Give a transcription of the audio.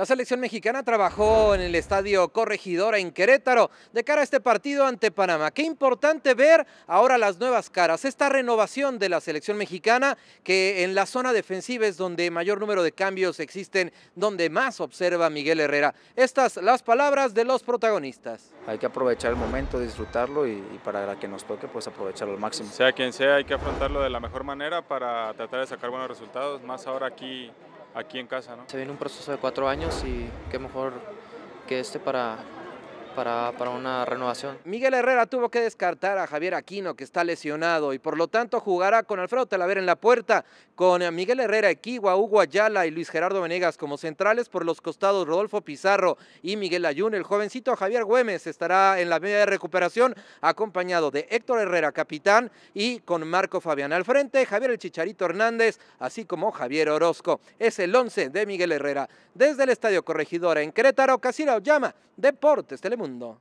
La selección mexicana trabajó en el Estadio Corregidora en Querétaro de cara a este partido ante Panamá. Qué importante ver ahora las nuevas caras, esta renovación de la selección mexicana que en la zona defensiva es donde mayor número de cambios existen, donde más observa Miguel Herrera. Estas las palabras de los protagonistas. Hay que aprovechar el momento, disfrutarlo y, para para que nos toque pues aprovecharlo al máximo. Sea quien sea, hay que afrontarlo de la mejor manera para tratar de sacar buenos resultados, más ahora aquí aquí en casa. ¿no? Se viene un proceso de cuatro años y qué mejor que este para para, para, una renovación. Miguel Herrera tuvo que descartar a Javier Aquino, que está lesionado, y por lo tanto jugará con Alfredo Talavera en la puerta, con eh, Miguel Herrera, Equigua, Hugo Ayala y Luis Gerardo Venegas como centrales, por los costados Rodolfo Pizarro y Miguel Ayun. El jovencito Javier Güemes estará en la media de recuperación, acompañado de Héctor Herrera, capitán, y con Marco Fabián al frente, Javier El Chicharito Hernández, así como Javier Orozco. Es el once de Miguel Herrera. Desde el Estadio Corregidora en Querétaro, Casira llama. Deportes Tele mundo.